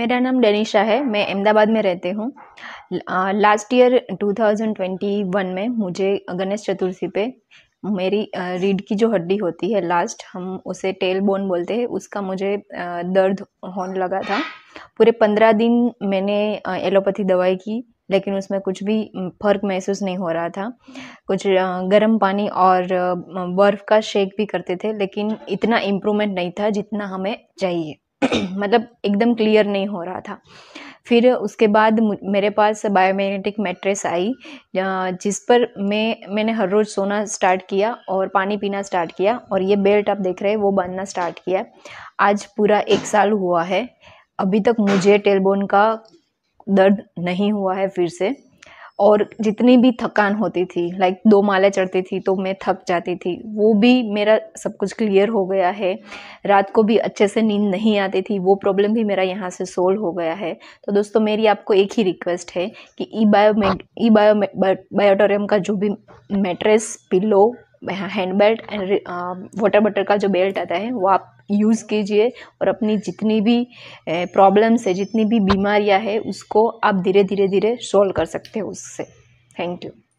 मेरा नाम डनिशा है मैं अहमदाबाद में रहती हूँ लास्ट ईयर 2021 में मुझे गणेश चतुर्थी पे मेरी रीढ़ की जो हड्डी होती है लास्ट हम उसे टेल बोन बोलते हैं उसका मुझे दर्द होने लगा था पूरे पंद्रह दिन मैंने एलोपैथी दवाई की लेकिन उसमें कुछ भी फ़र्क महसूस नहीं हो रहा था कुछ गर्म पानी और बर्फ़ का शेक भी करते थे लेकिन इतना इम्प्रूवमेंट नहीं था जितना हमें चाहिए मतलब एकदम क्लियर नहीं हो रहा था फिर उसके बाद मेरे पास बायोमैग्नेटिक मेट्रेस आई जिस पर मैं मैंने हर रोज़ सोना स्टार्ट किया और पानी पीना स्टार्ट किया और ये बेल्ट आप देख रहे हैं वो बांधना स्टार्ट किया आज पूरा एक साल हुआ है अभी तक मुझे टेलबोन का दर्द नहीं हुआ है फिर से और जितनी भी थकान होती थी लाइक दो माले चढ़ती थी तो मैं थक जाती थी वो भी मेरा सब कुछ क्लियर हो गया है रात को भी अच्छे से नींद नहीं आती थी वो प्रॉब्लम भी मेरा यहाँ से सोल्व हो गया है तो दोस्तों मेरी आपको एक ही रिक्वेस्ट है कि ई बायो ई बायो बायोटोरियम का जो भी mattress pillow hand belt and water butter का जो बेल्ट आता है वो आप यूज़ कीजिए और अपनी जितनी भी प्रॉब्लम्स है जितनी भी बीमारियां है उसको आप धीरे धीरे धीरे सॉल्व कर सकते हो उससे थैंक यू